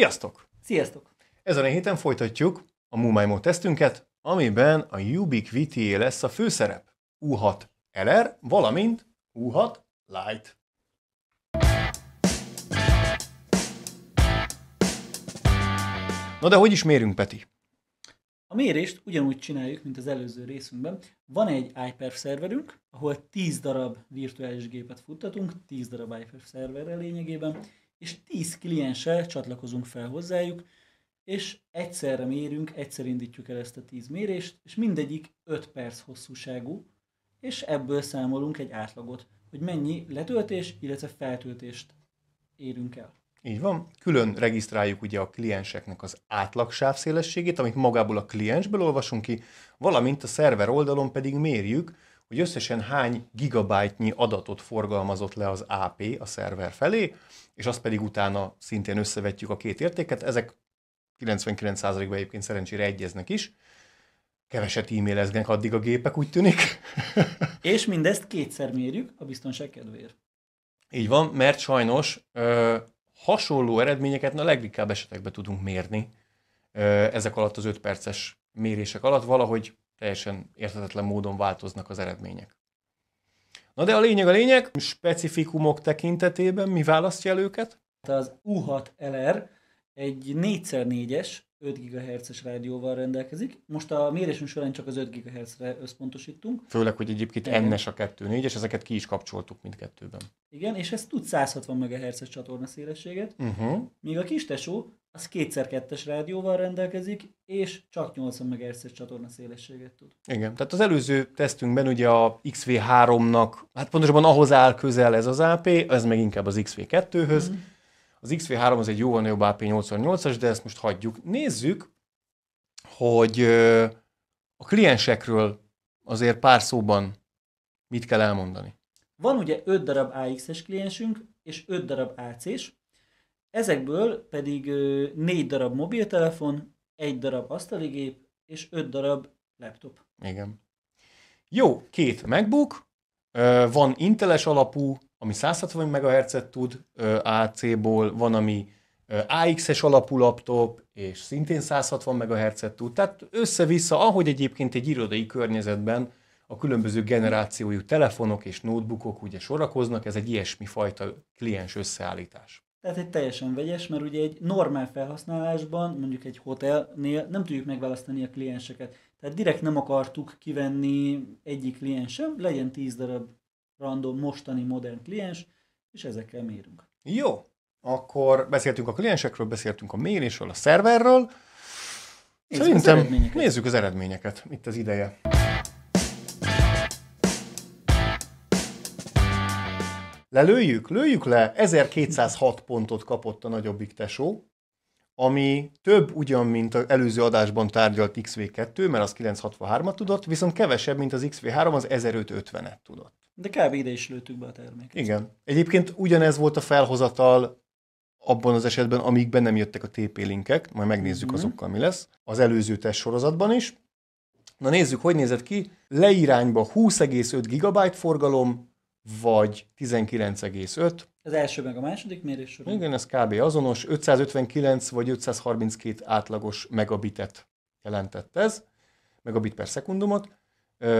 Sziasztok! Sziasztok! Ezen a héten folytatjuk a Mumaimo tesztünket, amiben a Ubiquiti lesz a főszerep. U6 LR, valamint U6 Light. Na de hogy is mérünk, Peti? A mérést ugyanúgy csináljuk, mint az előző részünkben. Van egy iPerf szerverünk, ahol 10 darab virtuális gépet futtatunk, 10 darab iPerf szerverrel lényegében, és 10 klienssel csatlakozunk fel hozzájuk, és egyszerre mérünk, egyszer indítjuk el ezt a 10 mérést, és mindegyik 5 perc hosszúságú, és ebből számolunk egy átlagot, hogy mennyi letöltés, illetve feltöltést érünk el. Így van. Külön regisztráljuk ugye a klienseknek az átlag sávszélességét, amit magából a kliensből olvasunk ki, valamint a szerver oldalon pedig mérjük, hogy összesen hány gigabájtnyi adatot forgalmazott le az AP a szerver felé, és azt pedig utána szintén összevetjük a két értéket. Ezek 99%-ban egyébként szerencsére egyeznek is. Keveset e-maileznek addig a gépek, úgy tűnik. és mindezt kétszer mérjük a biztonság kedvéért. Így van, mert sajnos ö, hasonló eredményeket a legritkább esetekben tudunk mérni ö, ezek alatt az 5 perces mérések alatt. Valahogy teljesen érthetetlen módon változnak az eredmények. Na de a lényeg a lényeg, specifikumok tekintetében mi választja el őket? Hát az U6LR egy 4x4-es 5 GHz-es rádióval rendelkezik. Most a mérésünk során csak az 5 GHz-re összpontosítunk. Főleg, hogy egyébként ennes a 2.4, es ezeket ki is kapcsoltuk mindkettőben. Igen, és ez tud 160 MHz-es csatorna szélességet, uh-huh. Mhm. míg a kis tesó az kétszer kettes rádióval rendelkezik, és csak 80 MHz csatorna szélességet tud. Igen, tehát az előző tesztünkben ugye a XV3-nak, hát pontosabban ahhoz áll közel ez az AP, ez meg inkább az XV2-höz. Mm. Az XV3 az egy jóval nagyobb AP88-as, de ezt most hagyjuk. Nézzük, hogy a kliensekről azért pár szóban mit kell elmondani. Van ugye 5 darab AX-es kliensünk, és 5 darab AC-s, Ezekből pedig négy darab mobiltelefon, egy darab asztali gép és öt darab laptop. Igen. Jó, két MacBook, van Inteles alapú, ami 160 MHz-et tud AC-ból, van ami AX-es alapú laptop, és szintén 160 MHz-et tud. Tehát össze-vissza, ahogy egyébként egy irodai környezetben a különböző generációjú telefonok és notebookok ugye sorakoznak, ez egy ilyesmi fajta kliens összeállítás. Tehát egy teljesen vegyes, mert ugye egy normál felhasználásban, mondjuk egy hotelnél nem tudjuk megválasztani a klienseket. Tehát direkt nem akartuk kivenni egyik sem, legyen 10 darab random mostani modern kliens, és ezekkel mérünk. Jó, akkor beszéltünk a kliensekről, beszéltünk a mérésről, a szerverről. Szerintem nézzük az eredményeket. Itt az ideje. Lelőjük? Lőjük le. 1206 pontot kapott a nagyobbik tesó, ami több ugyan, mint az előző adásban tárgyalt XV2, mert az 963-at tudott, viszont kevesebb, mint az XV3, az 1550-et tudott. De kb. ide is lőttük be a terméket. Igen. Egyébként ugyanez volt a felhozatal abban az esetben, amíg be nem jöttek a TP-linkek, majd megnézzük mm. azokkal, mi lesz, az előző test sorozatban is. Na nézzük, hogy nézett ki. Leirányba 20,5 GB forgalom, vagy 19,5. Az első meg a második mérés során? Igen, ez kb. azonos. 559 vagy 532 átlagos megabitet jelentett ez, megabit per szekundumot.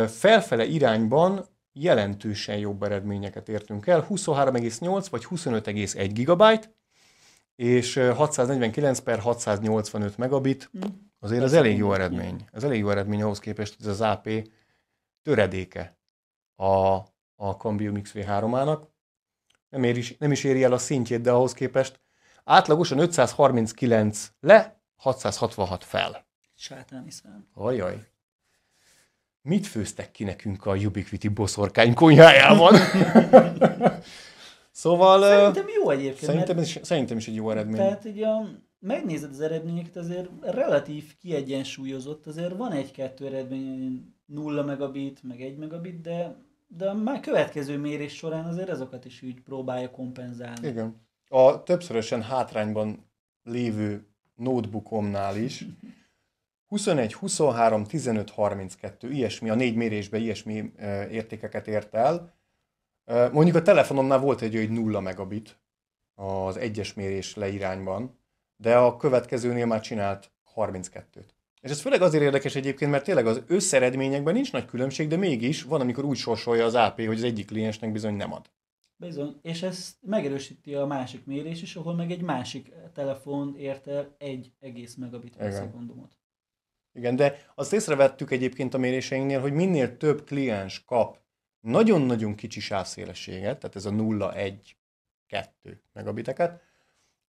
Felfele irányban jelentősen jobb eredményeket értünk el, 23,8 vagy 25,1 gigabyte, és 649 per 685 megabit, hm. azért ez elég jó eredmény. Ez elég jó eredmény ahhoz képest, hogy ez az AP töredéke a a Cambium XV3-ának. Nem, ér is, nem is éri el a szintjét, de ahhoz képest átlagosan 539 le, 666 fel. Sátáni hiszem. Ajaj. Mit főztek ki nekünk a Ubiquiti boszorkány konyhájában? szóval... Szerintem jó egyébként. Szerintem, mert... is, szerintem is egy jó eredmény. Tehát ugye a megnézed az eredményeket, azért relatív kiegyensúlyozott, azért van egy-kettő eredmény, 0 megabit, meg 1 megabit, de de már következő mérés során azért ezeket is úgy próbálja kompenzálni. Igen. A többszörösen hátrányban lévő notebookomnál is 21, 23, 15, 32, ilyesmi, a négy mérésben ilyesmi értékeket ért el. Mondjuk a telefonomnál volt egy, olyan 0 megabit az egyes mérés leirányban, de a következőnél már csinált 32-t. És ez főleg azért érdekes egyébként, mert tényleg az összeredményekben nincs nagy különbség, de mégis van, amikor úgy sorsolja az AP, hogy az egyik kliensnek bizony nem ad. Bizony, és ezt megerősíti a másik mérés is, ahol meg egy másik telefon ért el egy egész megabit per szekundumot. Igen, de azt észrevettük egyébként a méréseinknél, hogy minél több kliens kap nagyon-nagyon kicsi sávszélességet, tehát ez a 01 2 megabiteket,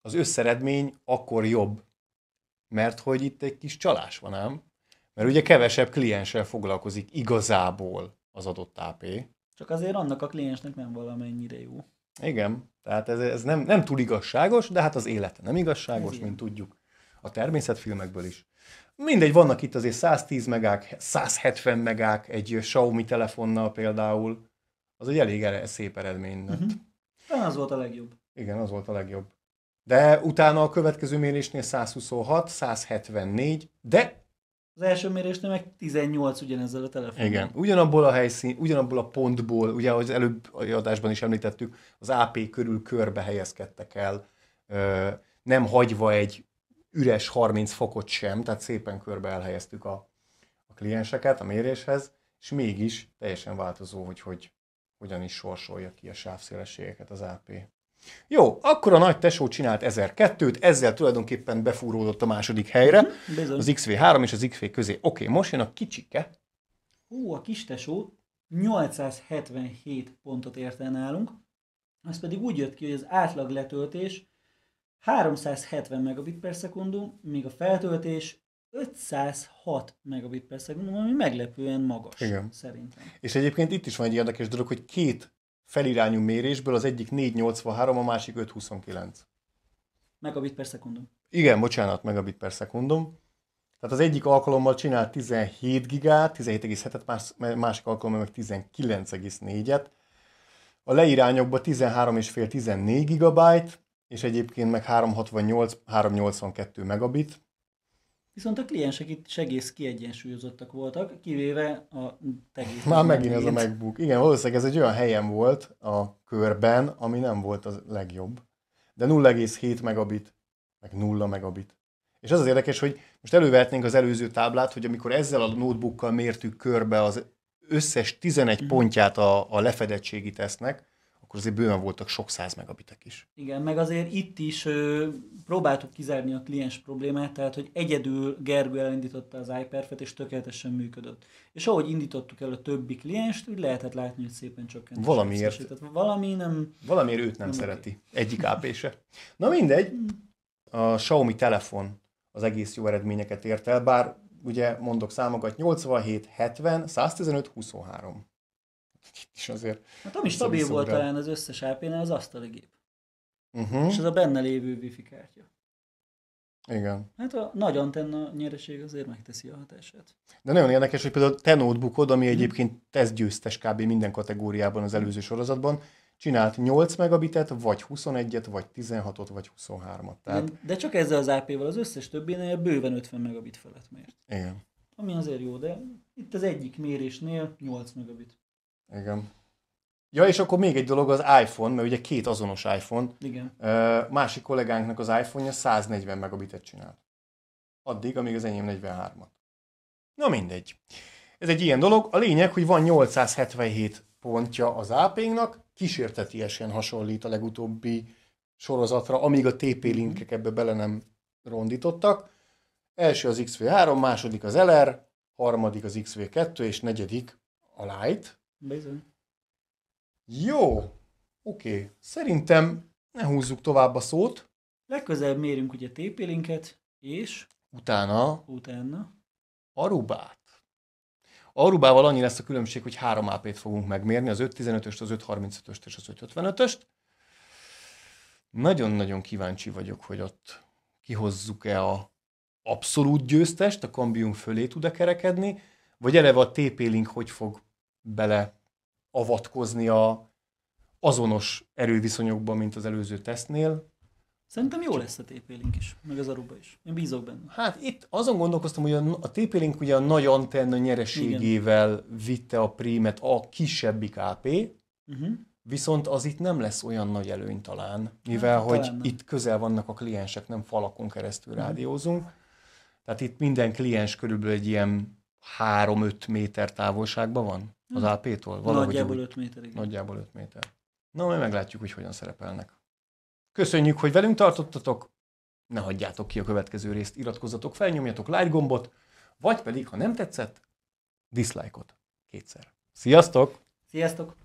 az összeredmény akkor jobb, mert hogy itt egy kis csalás van nem, mert ugye kevesebb klienssel foglalkozik igazából az adott AP. Csak azért annak a kliensnek nem valamennyire jó. Igen, tehát ez, ez nem, nem túl igazságos, de hát az élet nem igazságos, ez mint tudjuk a természetfilmekből is. Mindegy, vannak itt azért 110 megák, 170 megák egy Xiaomi telefonnal például. Az egy elég szép eredmény Uh-huh. Az volt a legjobb. Igen, az volt a legjobb. De utána a következő mérésnél 126, 174, de... Az első mérésnél meg 18 ugyanezzel a telefonon. Igen, ugyanabból a helyszín, ugyanabból a pontból, ugye az előbb adásban is említettük, az AP körül körbe helyezkedtek el, nem hagyva egy üres 30 fokot sem, tehát szépen körbe elhelyeztük a, a klienseket a méréshez, és mégis teljesen változó, hogy, hogy hogyan is sorsolja ki a sávszélességeket az AP. Jó, akkor a nagy tesó csinált 1002-t, ezzel tulajdonképpen befúródott a második helyre, mhm, Bizony. az XV3 és az XV közé. Oké, most jön a kicsike. Hú, a kis tesó 877 pontot ért el nálunk, Ez pedig úgy jött ki, hogy az átlag letöltés 370 megabit per szekundum, míg a feltöltés 506 megabit per szekundum, ami meglepően magas Igen. szerintem. És egyébként itt is van egy érdekes dolog, hogy két felirányú mérésből, az egyik 483, a másik 529. Megabit per szekundum. Igen, bocsánat, megabit per szekundum. Tehát az egyik alkalommal csinál 17 gigát, 17,7-et, más, másik alkalommal meg 19,4-et. A leirányokban 13,5-14 gigabyte, és egyébként meg 368, 382 megabit. Viszont a kliensek itt egész kiegyensúlyozottak voltak, kivéve a tegét. Már megint ez a megbuk. Igen, valószínűleg ez egy olyan helyen volt a körben, ami nem volt a legjobb. De 0,7 megabit, meg 0 megabit. És az az érdekes, hogy most elővehetnénk az előző táblát, hogy amikor ezzel a notebookkal mértük körbe az összes 11 mhm. pontját a, a lefedettségi tesznek, akkor azért bőven voltak sok száz megabitek is. Igen, meg azért itt is ö, próbáltuk kizárni a kliens problémát, tehát hogy egyedül Gergő elindította az iPerfet, és tökéletesen működött. És ahogy indítottuk el a többi klienst, úgy lehetett látni, hogy szépen csökkent. Valamiért. Szükség, tehát valami nem... Valamiért őt nem, nem szereti. Okay. Egyik AP se. Na mindegy, hmm. a Xiaomi telefon az egész jó eredményeket ért el, bár ugye mondok számokat, 87, 70, 115, 23 is azért... Hát ami stabil volt rá. talán az összes ap az asztali gép. Uh-huh. És az a benne lévő wifi kártya. Igen. Hát a nagy antenna nyereség azért megteszi a hatását. De nagyon érdekes, hogy például te notebookod, ami mhm. egyébként tesztgyőztes kb. minden kategóriában az előző sorozatban, csinált 8 megabitet, vagy 21-et, vagy 16-ot, vagy 23-at. Tehát... De csak ezzel az AP-val, az összes többinél bőven 50 megabit felett mért. Igen. Ami azért jó, de itt az egyik mérésnél 8 megabit. Igen. Ja, és akkor még egy dolog az iPhone, mert ugye két azonos iPhone. Igen. Uh, másik kollégánknak az iPhone-ja 140 megabitet csinál. Addig, amíg az enyém 43-at. Na mindegy. Ez egy ilyen dolog. A lényeg, hogy van 877 pontja az AP-nak, kísértetiesen hasonlít a legutóbbi sorozatra, amíg a TP mhm. linkek ebbe bele nem rondítottak. Első az XV3, második az LR, harmadik az XV2, és negyedik a Lite Bizony. Jó. Oké. Okay. Szerintem ne húzzuk tovább a szót. Legközelebb mérünk ugye tépélinket, és... Utána... Utána... Arubát. Arubával annyi lesz a különbség, hogy három AP-t fogunk megmérni, az 5.15-öst, az 5.35-öst és az 5.55-öst. Nagyon-nagyon kíváncsi vagyok, hogy ott kihozzuk-e a abszolút győztest, a kambium fölé tud-e kerekedni, vagy eleve a TP-link hogy fog bele avatkozni a azonos erőviszonyokba, mint az előző tesztnél. Szerintem jó lesz a TP-Link is, meg az Aruba is. Én bízok benne. Hát itt azon gondolkoztam, hogy a, TP-Link ugye a nagy antenna nyereségével Igen. vitte a prímet a kisebbik AP, uh-huh. Mhm. viszont az itt nem lesz olyan nagy előny talán, mivel hát, hogy talán itt közel vannak a kliensek, nem falakon keresztül uh-huh. rádiózunk. Tehát itt minden kliens körülbelül egy ilyen 3-5 méter távolságban van. Az AP-tól? Hm. Nagyjából úgy, 5 méter, igen. Nagyjából 5 méter. Na, majd meglátjuk, hogy hogyan szerepelnek. Köszönjük, hogy velünk tartottatok. Ne hagyjátok ki a következő részt, iratkozzatok fel, nyomjatok like gombot, vagy pedig, ha nem tetszett, dislike-ot kétszer. Sziasztok! Sziasztok!